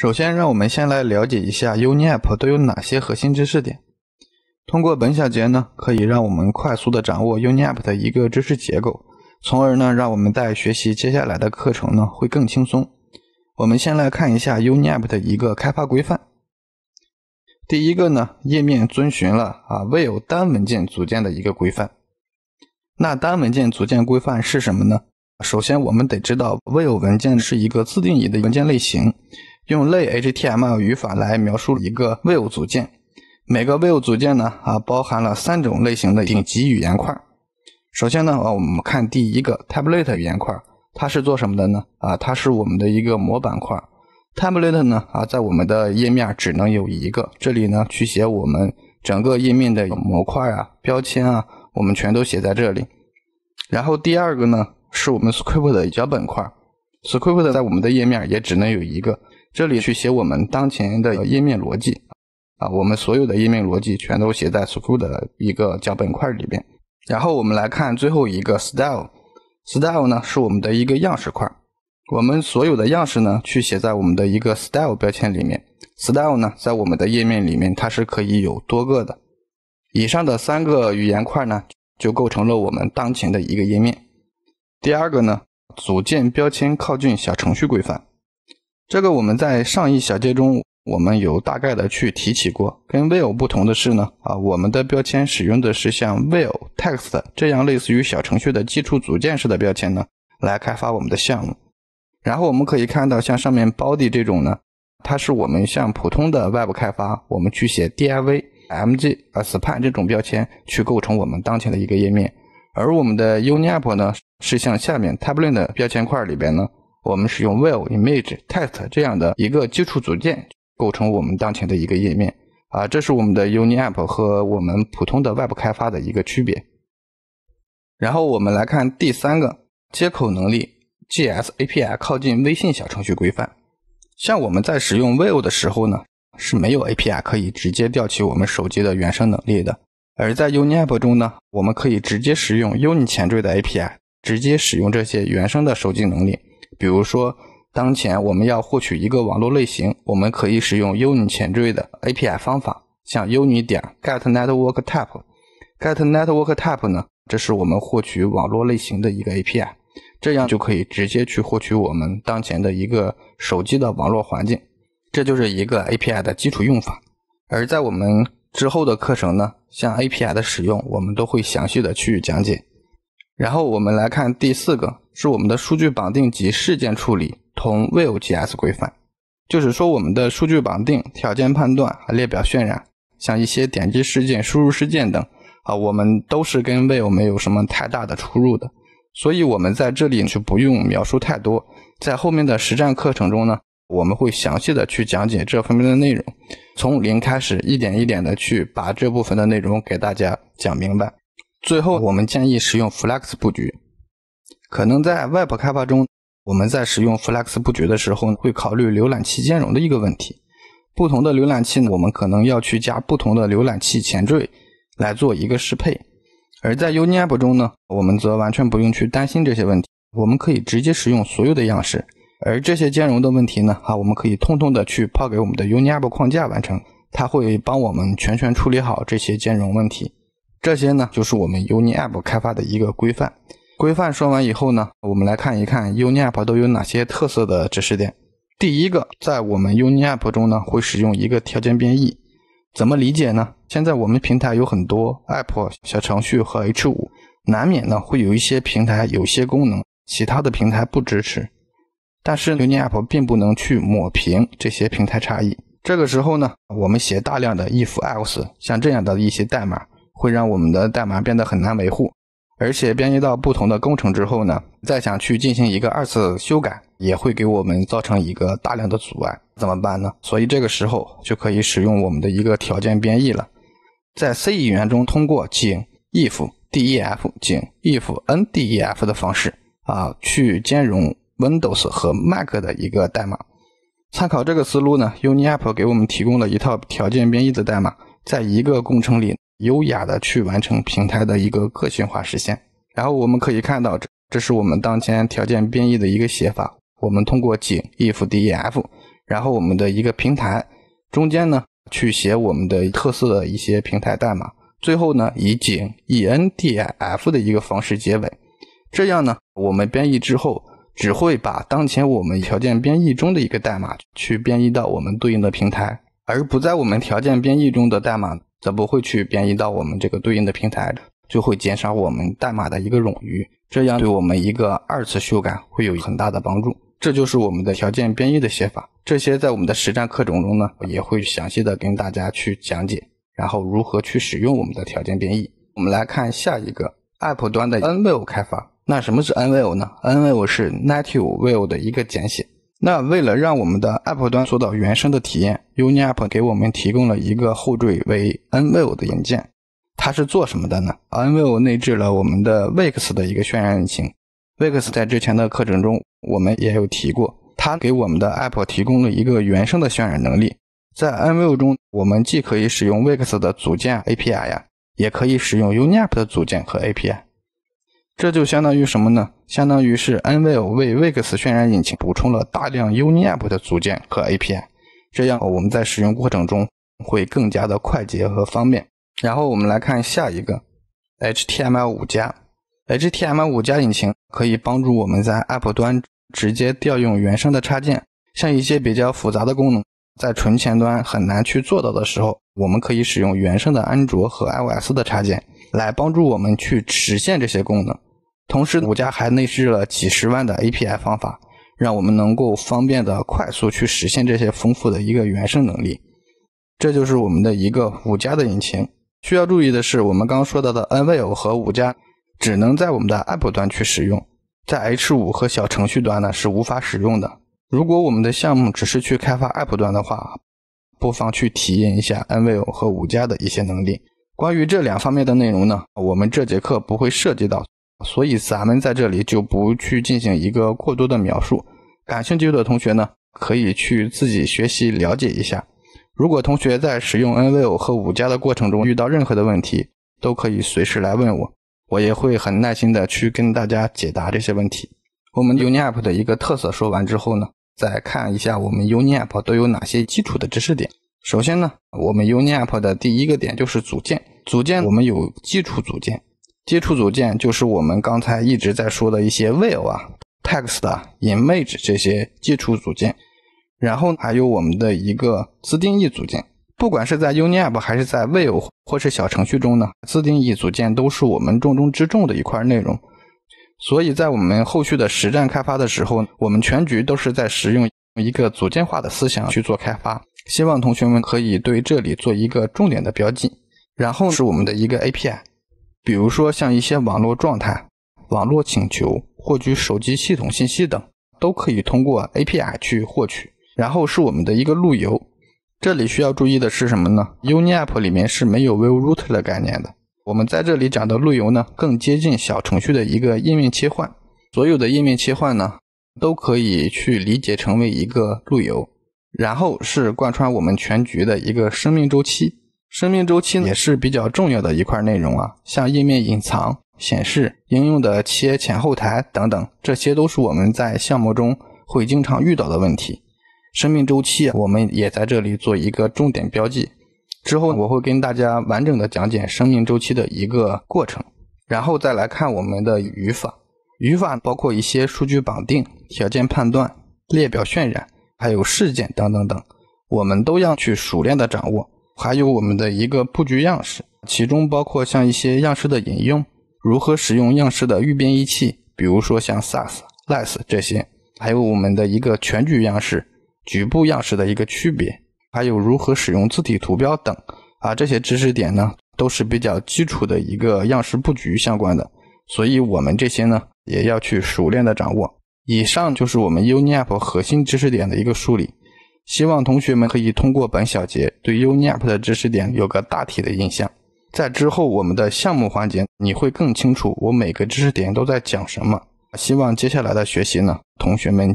首先，让我们先来了解一下 UniApp 都有哪些核心知识点。通过本小节呢，可以让我们快速的掌握 UniApp 的一个知识结构，从而呢，让我们在学习接下来的课程呢会更轻松。我们先来看一下 UniApp 的一个开发规范。第一个呢，页面遵循了啊 v l l 单文件组件的一个规范。那单文件组件规范是什么呢？首先，我们得知道 v l l 文件是一个自定义的文件类型。用类 HTML 语法来描述一个 View 组件，每个 View 组件呢啊包含了三种类型的顶级语言块。首先呢啊我们看第一个 Template 语言块，它是做什么的呢啊它是我们的一个模板块。Template 呢啊在我们的页面只能有一个，这里呢去写我们整个页面的模块啊标签啊，我们全都写在这里。然后第二个呢是我们 Script 的脚本块，Script 在我们的页面也只能有一个。这里去写我们当前的页面逻辑，啊，我们所有的页面逻辑全都写在 s c r i 的一个脚本块里边。然后我们来看最后一个 `style`，`style` 呢是我们的一个样式块，我们所有的样式呢去写在我们的一个 `style` 标签里面。`style` 呢在我们的页面里面它是可以有多个的。以上的三个语言块呢就构成了我们当前的一个页面。第二个呢，组件标签靠近小程序规范。这个我们在上一小节中，我们有大概的去提起过。跟 Vue 不同的是呢，啊，我们的标签使用的是像 Vue Text 这样类似于小程序的基础组件式的标签呢，来开发我们的项目。然后我们可以看到像上面 Body 这种呢，它是我们像普通的 Web 开发，我们去写 Div、Mg、Span 这种标签去构成我们当前的一个页面。而我们的 UniApp 呢，是像下面 Table 的标签块里边呢。我们使用 View、Image、Text 这样的一个基础组件构成我们当前的一个页面啊。这是我们的 UniApp 和我们普通的外部开发的一个区别。然后我们来看第三个接口能力 g s API 靠近微信小程序规范。像我们在使用 View 的时候呢，是没有 API 可以直接调取我们手机的原生能力的；而在 UniApp 中呢，我们可以直接使用 Uni 前缀的 API，直接使用这些原生的手机能力。比如说，当前我们要获取一个网络类型，我们可以使用 `uni` 前缀的 API 方法，像 `uni` 点 `getNetworkType`。`getNetworkType` 呢，这是我们获取网络类型的一个 API，这样就可以直接去获取我们当前的一个手机的网络环境。这就是一个 API 的基础用法。而在我们之后的课程呢，像 API 的使用，我们都会详细的去讲解。然后我们来看第四个。是我们的数据绑定及事件处理同 Vue.js 规范，就是说我们的数据绑定、条件判断列表渲染，像一些点击事件、输入事件等啊，我们都是跟 Vue 没有什么太大的出入的，所以我们在这里就不用描述太多。在后面的实战课程中呢，我们会详细的去讲解这方面的内容，从零开始一点一点的去把这部分的内容给大家讲明白。最后，我们建议使用 Flex 布局。可能在 Web 开发中，我们在使用 Flex 布局的时候，会考虑浏览器兼容的一个问题。不同的浏览器，我们可能要去加不同的浏览器前缀，来做一个适配。而在 UniApp 中呢，我们则完全不用去担心这些问题，我们可以直接使用所有的样式。而这些兼容的问题呢，啊，我们可以通通的去抛给我们的 UniApp 框架完成，它会帮我们全权处理好这些兼容问题。这些呢，就是我们 UniApp 开发的一个规范。规范说完以后呢，我们来看一看 UniApp 都有哪些特色的知识点。第一个，在我们 UniApp 中呢，会使用一个条件编译。怎么理解呢？现在我们平台有很多 App 小程序和 H5，难免呢会有一些平台有些功能，其他的平台不支持。但是 UniApp 并不能去抹平这些平台差异。这个时候呢，我们写大量的 if else，像这样的一些代码，会让我们的代码变得很难维护。而且编译到不同的工程之后呢，再想去进行一个二次修改，也会给我们造成一个大量的阻碍，怎么办呢？所以这个时候就可以使用我们的一个条件编译了，在 C 语言中通过井 if def 井 if ndef 的方式啊，去兼容 Windows 和 Mac 的一个代码。参考这个思路呢，uniapp 给我们提供了一套条件编译的代码，在一个工程里。优雅的去完成平台的一个个性化实现。然后我们可以看到，这这是我们当前条件编译的一个写法。我们通过井 ifdef，然后我们的一个平台中间呢去写我们的特色的一些平台代码，最后呢以井 e n d f 的一个方式结尾。这样呢，我们编译之后只会把当前我们条件编译中的一个代码去编译到我们对应的平台，而不在我们条件编译中的代码。则不会去编译到我们这个对应的平台就会减少我们代码的一个冗余，这样对我们一个二次修改会有很大的帮助。这就是我们的条件编译的写法，这些在我们的实战课程中呢，也会详细的跟大家去讲解，然后如何去使用我们的条件编译。我们来看下一个 App 端的 n v i e 开发，那什么是 n v i e 呢 n v i e 是 Native View 的一个简写。那为了让我们的 App 端做到原生的体验，UniApp 给我们提供了一个后缀为 n v i e 的硬件，它是做什么的呢 n v i e 内置了我们的 Vex 的一个渲染引擎，Vex 在之前的课程中我们也有提过，它给我们的 App 提供了一个原生的渲染能力，在 n v i e 中，我们既可以使用 Vex 的组件 API 呀，也可以使用 UniApp 的组件和 API。这就相当于什么呢？相当于是 n v i o 为 w e x 渲染引擎补充了大量 UniApp 的组件和 API，这样我们在使用过程中会更加的快捷和方便。然后我们来看下一个 HTML 五加，HTML 五加引擎可以帮助我们在 App 端直接调用原生的插件，像一些比较复杂的功能，在纯前端很难去做到的时候，我们可以使用原生的安卓和 iOS 的插件来帮助我们去实现这些功能。同时，五家还内置了几十万的 API 方法，让我们能够方便的、快速去实现这些丰富的一个原生能力。这就是我们的一个五加的引擎。需要注意的是，我们刚刚说到的 n v i e 和五加只能在我们的 App 端去使用，在 H5 和小程序端呢是无法使用的。如果我们的项目只是去开发 App 端的话，不妨去体验一下 n v i e 和五加的一些能力。关于这两方面的内容呢，我们这节课不会涉及到。所以咱们在这里就不去进行一个过多的描述，感兴趣的同学呢可以去自己学习了解一下。如果同学在使用 n v i e 和五加的过程中遇到任何的问题，都可以随时来问我，我也会很耐心的去跟大家解答这些问题。我们 UniApp 的一个特色说完之后呢，再看一下我们 UniApp 都有哪些基础的知识点。首先呢，我们 UniApp 的第一个点就是组件，组件我们有基础组件。基础组件就是我们刚才一直在说的一些 View 啊、Text 啊、Image 这些基础组件，然后还有我们的一个自定义组件。不管是在 UniApp 还是在 i e w 或是小程序中呢，自定义组件都是我们重中之重的一块内容。所以在我们后续的实战开发的时候，我们全局都是在使用一个组件化的思想去做开发。希望同学们可以对这里做一个重点的标记。然后是我们的一个 API。比如说，像一些网络状态、网络请求、获取手机系统信息等，都可以通过 API 去获取。然后是我们的一个路由，这里需要注意的是什么呢？UniApp 里面是没有 WillRoute 的概念的。我们在这里讲的路由呢，更接近小程序的一个页面切换。所有的页面切换呢，都可以去理解成为一个路由。然后是贯穿我们全局的一个生命周期。生命周期也是比较重要的一块内容啊，像页面隐藏、显示、应用的切前后台等等，这些都是我们在项目中会经常遇到的问题。生命周期我们也在这里做一个重点标记，之后我会跟大家完整的讲解生命周期的一个过程，然后再来看我们的语法。语法包括一些数据绑定、条件判断、列表渲染，还有事件等等等，我们都要去熟练的掌握。还有我们的一个布局样式，其中包括像一些样式的引用，如何使用样式的预编译器，比如说像 Sass、Less 这些，还有我们的一个全局样式、局部样式的一个区别，还有如何使用字体图标等，啊，这些知识点呢，都是比较基础的一个样式布局相关的，所以我们这些呢，也要去熟练的掌握。以上就是我们 Unip 核心知识点的一个梳理。希望同学们可以通过本小节对 UNIAPP 的知识点有个大体的印象，在之后我们的项目环节，你会更清楚我每个知识点都在讲什么。希望接下来的学习呢，同学们。